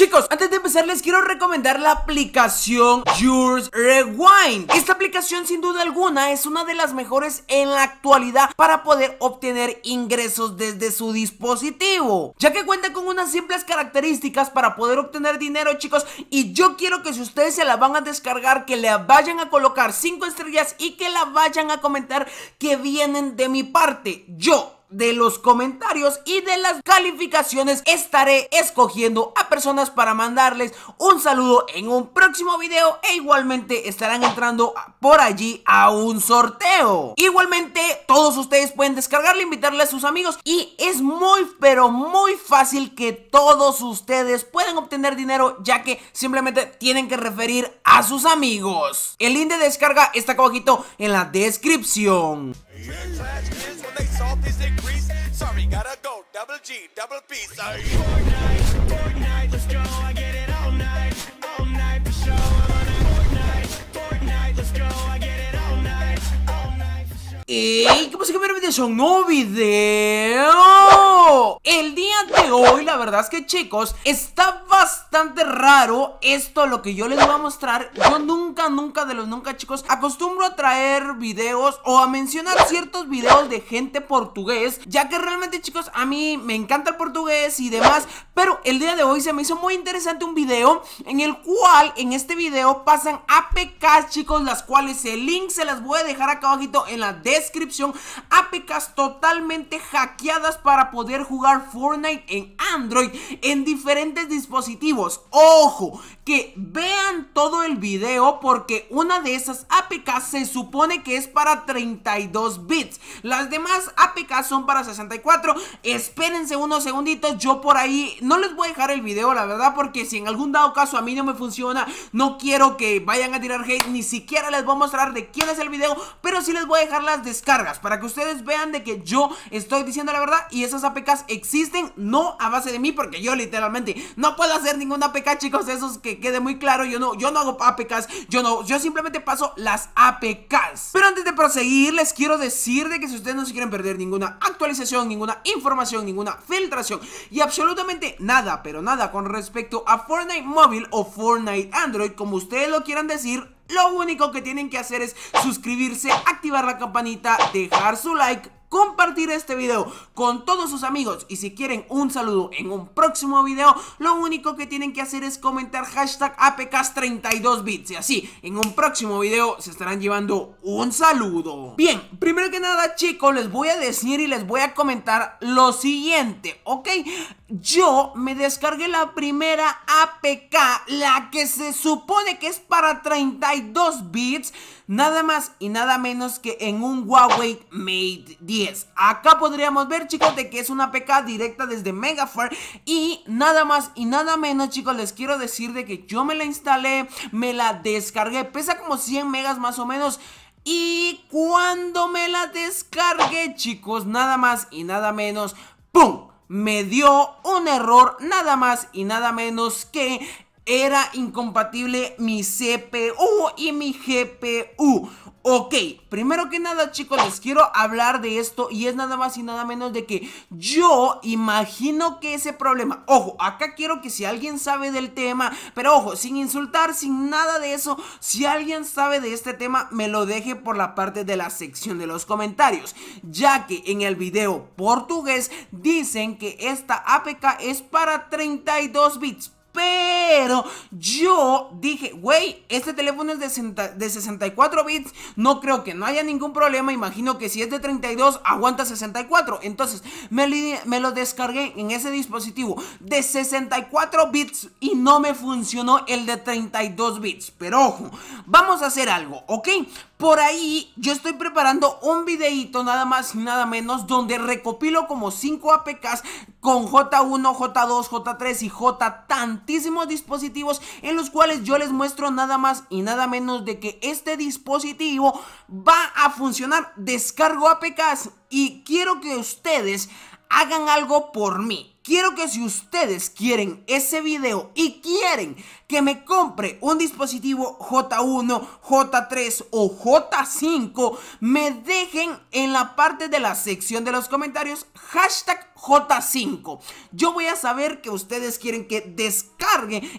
Chicos, antes de empezar les quiero recomendar la aplicación Yours Rewind. Esta aplicación sin duda alguna es una de las mejores en la actualidad para poder obtener ingresos desde su dispositivo, ya que cuenta con unas simples características para poder obtener dinero, chicos, y yo quiero que si ustedes se la van a descargar, que la vayan a colocar 5 estrellas y que la vayan a comentar que vienen de mi parte. Yo de los comentarios y de las calificaciones estaré escogiendo a personas para mandarles un saludo en un próximo video e igualmente estarán entrando por allí a un sorteo. Igualmente todos ustedes pueden descargarle, invitarle a sus amigos y es muy pero muy fácil que todos ustedes pueden obtener dinero ya que simplemente tienen que referir a sus amigos. El link de descarga está acá abajito en la descripción. when they saw this increase. Sorry, gotta go. Double G, double P. Sorry. Fortnite, Fortnite, let's go again. ¡Ey! ¿Qué pasa? ¿Qué bienvenidos ¡No, video El día de hoy, la verdad es que chicos Está bastante raro Esto lo que yo les voy a mostrar Yo nunca, nunca de los nunca chicos Acostumbro a traer videos O a mencionar ciertos videos de gente portugués Ya que realmente chicos A mí me encanta el portugués y demás Pero el día de hoy se me hizo muy interesante un video En el cual, en este video Pasan APK chicos Las cuales el link se las voy a dejar acá abajito en la descripción descripción, APKs totalmente hackeadas para poder jugar Fortnite en Android en diferentes dispositivos. Ojo, que vean todo el video porque una de esas APKs se supone que es para 32 bits. Las demás APKs son para 64. Espérense unos segunditos, yo por ahí no les voy a dejar el video, la verdad, porque si en algún dado caso a mí no me funciona, no quiero que vayan a tirar hate, ni siquiera les voy a mostrar de quién es el video, pero sí les voy a dejar las descargas Para que ustedes vean de que yo estoy diciendo la verdad y esas APKs existen No a base de mí porque yo literalmente no puedo hacer ninguna APK chicos Eso es que quede muy claro, yo no, yo no hago APKs Yo no, yo simplemente paso las APKs Pero antes de proseguir les quiero decir de que si ustedes no se quieren perder ninguna actualización Ninguna información, ninguna filtración y absolutamente nada, pero nada con respecto a Fortnite móvil o Fortnite Android Como ustedes lo quieran decir lo único que tienen que hacer es suscribirse, activar la campanita, dejar su like compartir este video con todos sus amigos y si quieren un saludo en un próximo video, lo único que tienen que hacer es comentar hashtag APKs32bits y así en un próximo video se estarán llevando un saludo. Bien, primero que nada chicos, les voy a decir y les voy a comentar lo siguiente, ¿ok? Yo me descargué la primera APK, la que se supone que es para 32 bits, nada más y nada menos que en un Huawei Mate acá podríamos ver chicos de que es una PK directa desde Megafire y nada más y nada menos chicos les quiero decir de que yo me la instalé, me la descargué, pesa como 100 megas más o menos y cuando me la descargué chicos nada más y nada menos ¡Pum! me dio un error nada más y nada menos que era incompatible mi CPU y mi GPU. Ok, primero que nada chicos les quiero hablar de esto y es nada más y nada menos de que yo imagino que ese problema, ojo, acá quiero que si alguien sabe del tema, pero ojo, sin insultar, sin nada de eso, si alguien sabe de este tema me lo deje por la parte de la sección de los comentarios, ya que en el video portugués dicen que esta APK es para 32 bits, pero yo dije, güey, este teléfono es de, 64 bits, no creo que no haya ningún problema, imagino que si es de 32 aguanta 64, entonces me lo descargué en ese dispositivo de 64 bits y no me funcionó el de 32 bits, pero ojo, vamos a hacer algo, ¿ok? Por ahí yo estoy preparando un videito nada más y nada menos donde recopilo como 5 APKs con J1, J2, J3 y J tantísimos dispositivos en los cuales yo les muestro nada más y nada menos de que este dispositivo va a funcionar descargo APKs y quiero que ustedes hagan algo por mí. Quiero que si ustedes quieren ese video y quieren que me compre un dispositivo J1, J3 o J5, me dejen en la parte de la sección de los comentarios hashtag J5. Yo voy a saber que ustedes quieren que descarguen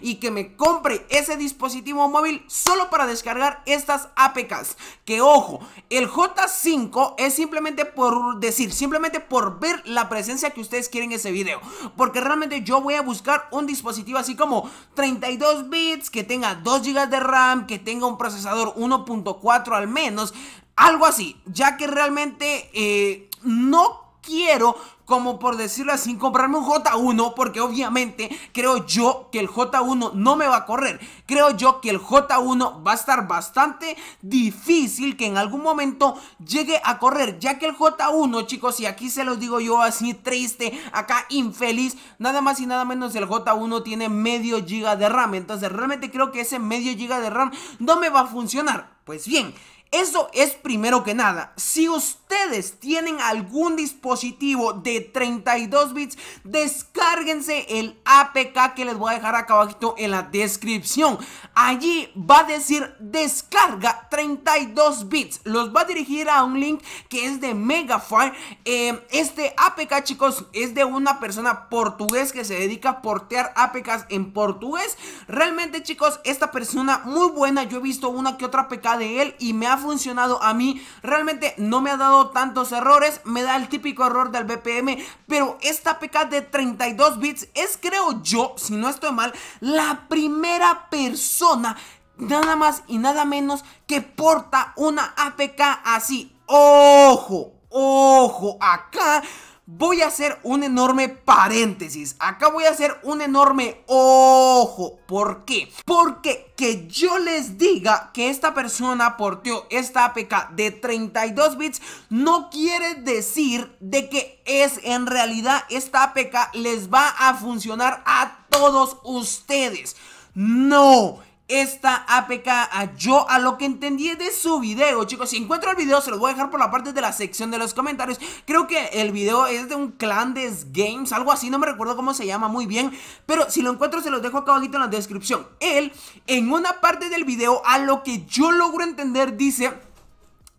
y que me compre ese dispositivo móvil solo para descargar estas APKs. Que ojo, el J5 es simplemente por decir, simplemente por ver la presencia que ustedes quieren en ese video. Porque realmente yo voy a buscar un dispositivo así como 32 bits, que tenga 2 GB de RAM, que tenga un procesador 1.4 al menos. Algo así, ya que realmente eh, no quiero, como por decirlo así, comprarme un J1 porque obviamente creo yo que el J1 no me va a correr. Creo yo que el J1 va a estar bastante difícil que en algún momento llegue a correr, ya que el J1, chicos, y aquí se los digo yo así triste, acá infeliz, nada más y nada menos el J1 tiene medio giga de RAM, entonces realmente creo que ese medio giga de RAM no me va a funcionar. Pues bien, eso es primero que nada. Si ustedes tienen algún dispositivo de 32 bits, descárguense el APK que les voy a dejar acá abajito en la descripción. Allí va a decir descarga 32 bits. Los va a dirigir a un link que es de Megafire. Em, este APK, chicos, es de una persona portuguesa que se dedica a portear APKs en portugués. Realmente, chicos, esta persona muy buena. Yo he visto una que otra APK de él y me ha funcionado a mí. Realmente no me ha dado tantos errores. Me da el típico error del BPM. Pero esta PK de 32 bits es, creo yo, si no estoy mal, la primera persona. Nada más y nada menos que porta una APK así. ¡Ojo! ¡Ojo! Acá voy a hacer un enorme paréntesis. Acá voy a hacer un enorme ojo. ¿Por qué? Porque que yo les diga que esta persona porteó esta APK de 32 bits no quiere decir de que es en realidad esta APK les va a funcionar a todos ustedes. No, esta APK a yo a lo que entendí de su video, chicos. Si encuentro el video, se lo voy a dejar por la parte de la sección de los comentarios. Creo que el video es de un clan de games, algo así, no me recuerdo cómo se llama muy bien. Pero si lo encuentro, se los dejo acá abajito en la descripción. Él, en una parte del video, a lo que yo logro entender, dice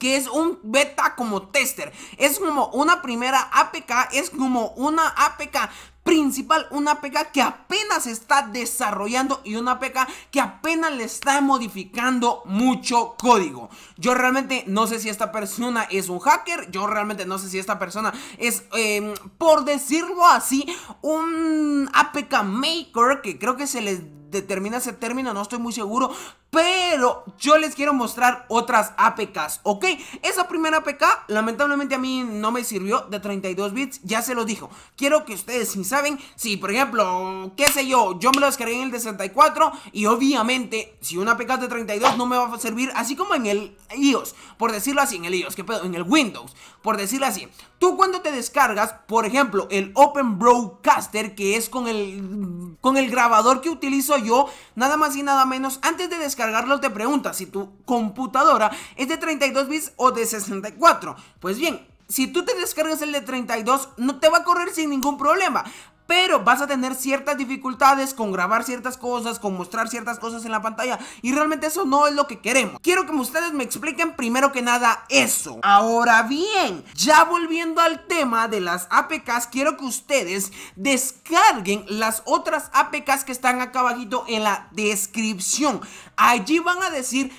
que es un beta como tester. Es como una primera APK, es como una APK principal, una APK que apenas está desarrollando y una APK que apenas le está modificando mucho código. Yo realmente no sé si esta persona es un hacker, yo realmente no sé si esta persona es, em, por decirlo así, un APK maker que creo que se les determina ese término, no estoy muy seguro, pero yo les quiero mostrar otras APKs, ¿ok? Esa primera APK, lamentablemente a mí no me sirvió de 32 bits, ya se lo dijo. Quiero que ustedes si saben, si por ejemplo, qué sé yo, yo me lo descargué en el de 64 y obviamente si una APK de 32 no me va a servir, así como en el iOS, por decirlo así, en el iOS, que pedo, en el Windows, por decirlo así. Tú cuando te descargas, por ejemplo, el Open Broadcaster, que es con el, con el grabador que utilizo yo, nada más y nada menos, antes de descargarlo te pregunta si tu computadora es de 32 bits o de 64. Pues bien, si tú te descargas el de 32, no te va a correr sin ningún problema pero vas a tener ciertas dificultades con grabar ciertas cosas, con mostrar ciertas cosas en la pantalla y realmente eso no es lo que queremos. Quiero que ustedes me expliquen primero que nada eso. Ahora bien, ya volviendo al tema de las APKs, quiero que ustedes descarguen las otras APKs que están acá abajito en la descripción. Allí van a decir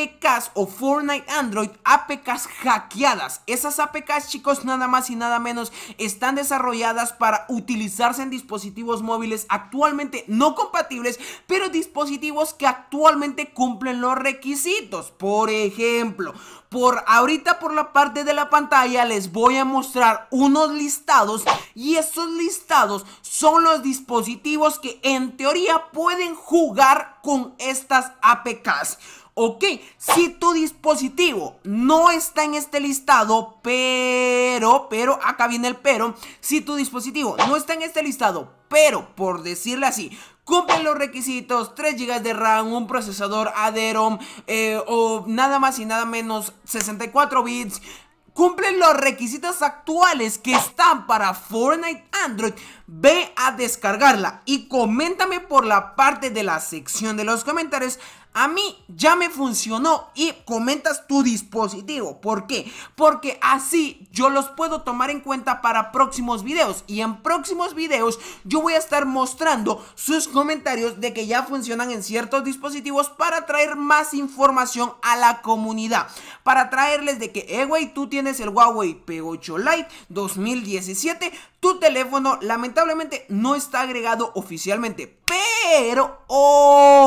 APKs o Fortnite Android APKs hackeadas. Esas APKs, chicos, nada más y nada menos están desarrolladas para utilizarse en dispositivos móviles actualmente no compatibles, pero dispositivos que actualmente cumplen los requisitos. Por ejemplo, por ahorita por la parte de la pantalla les voy a mostrar unos listados y esos listados son los dispositivos que en teoría pueden jugar con estas APKs. Ok, si tu dispositivo no está en este listado, pero, pero, acá viene el pero, si tu dispositivo no está en este listado, pero, por decirle así, cumplen los requisitos, 3 GB de RAM, un procesador Adreno eh, o nada más y nada menos 64 bits, cumplen los requisitos actuales que están para Fortnite Android, ve a descargarla y coméntame por la parte de la sección de los comentarios a mí ya me funcionó y comentas tu dispositivo. ¿Por qué? Porque así yo los puedo tomar en cuenta para próximos videos. Y en próximos videos yo voy a estar mostrando sus comentarios de que ya funcionan en ciertos dispositivos para traer más información a la comunidad. Para traerles de que, eh, güey, tú tienes el Huawei P8 Lite 2017. Tu teléfono lamentablemente no está agregado oficialmente. Pero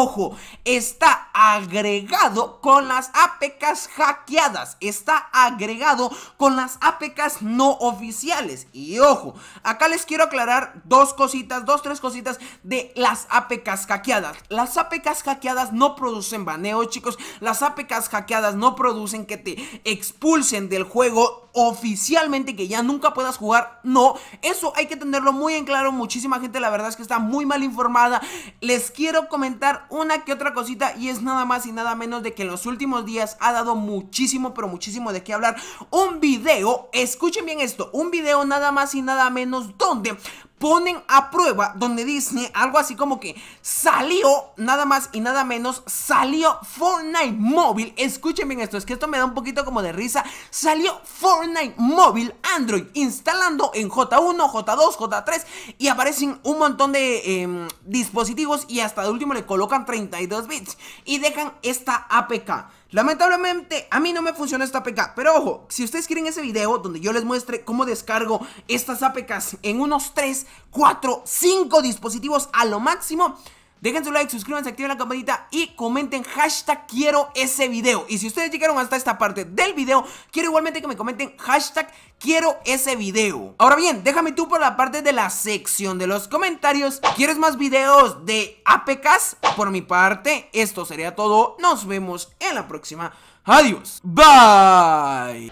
ojo, está agregado con las APKs hackeadas, está agregado con las APKs no oficiales. Y ojo, acá les quiero aclarar dos cositas, dos, tres cositas de las APKs hackeadas. Las APKs hackeadas no producen baneo, chicos. Las APKs hackeadas no producen que te expulsen del juego oficialmente que ya nunca puedas jugar. No, eso hay que tenerlo muy en claro. Muchísima gente la verdad es que está muy mal informada. Les quiero comentar una que otra cosita y es nada más y nada menos de que en los últimos días ha dado muchísimo, pero muchísimo de qué hablar. Un video, escuchen bien esto, un video nada más y nada menos donde ponen a prueba donde Disney algo así como que salió nada más y nada menos salió Fortnite móvil escuchen bien esto es que esto me da un poquito como de risa salió Fortnite móvil Android instalando en J1 J2 J3 y aparecen un montón de em, dispositivos y hasta de último le colocan 32 bits y dejan esta APK Lamentablemente a mí no me funciona esta APK, pero ojo, si ustedes quieren ese video donde yo les muestre cómo descargo estas APKs en unos 3, 4, 5 dispositivos a lo máximo, Dejen su like, suscríbanse, activen la campanita y comenten hashtag quiero ese video. Y si ustedes llegaron hasta esta parte del video, quiero igualmente que me comenten hashtag quiero ese video. Ahora bien, déjame tú por la parte de la sección de los comentarios. ¿Quieres más videos de APKs? Por mi parte, esto sería todo. Nos vemos en la próxima. Adiós. Bye.